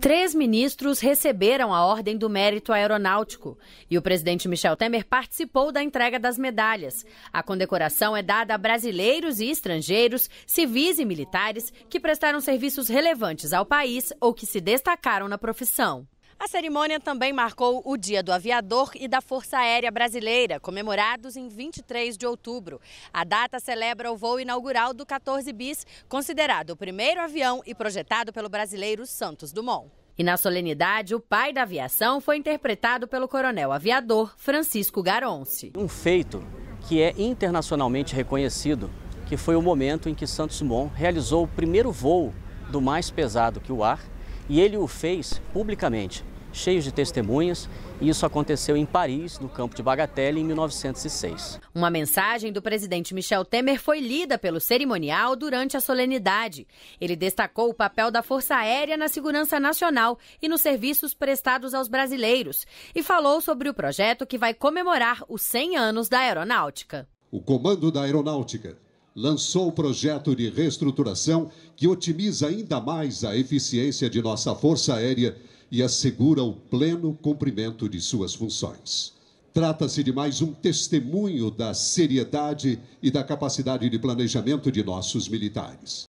Três ministros receberam a Ordem do Mérito Aeronáutico e o presidente Michel Temer participou da entrega das medalhas. A condecoração é dada a brasileiros e estrangeiros, civis e militares que prestaram serviços relevantes ao país ou que se destacaram na profissão. A cerimônia também marcou o Dia do Aviador e da Força Aérea Brasileira, comemorados em 23 de outubro. A data celebra o voo inaugural do 14 Bis, considerado o primeiro avião e projetado pelo brasileiro Santos Dumont. E na solenidade, o pai da aviação foi interpretado pelo coronel aviador Francisco Garonce. Um feito que é internacionalmente reconhecido, que foi o momento em que Santos Dumont realizou o primeiro voo do mais pesado que o ar, e ele o fez publicamente, cheio de testemunhas, e isso aconteceu em Paris, no campo de Bagatelle, em 1906. Uma mensagem do presidente Michel Temer foi lida pelo cerimonial durante a solenidade. Ele destacou o papel da Força Aérea na segurança nacional e nos serviços prestados aos brasileiros e falou sobre o projeto que vai comemorar os 100 anos da aeronáutica. O comando da aeronáutica lançou o projeto de reestruturação que otimiza ainda mais a eficiência de nossa Força Aérea e assegura o pleno cumprimento de suas funções. Trata-se de mais um testemunho da seriedade e da capacidade de planejamento de nossos militares.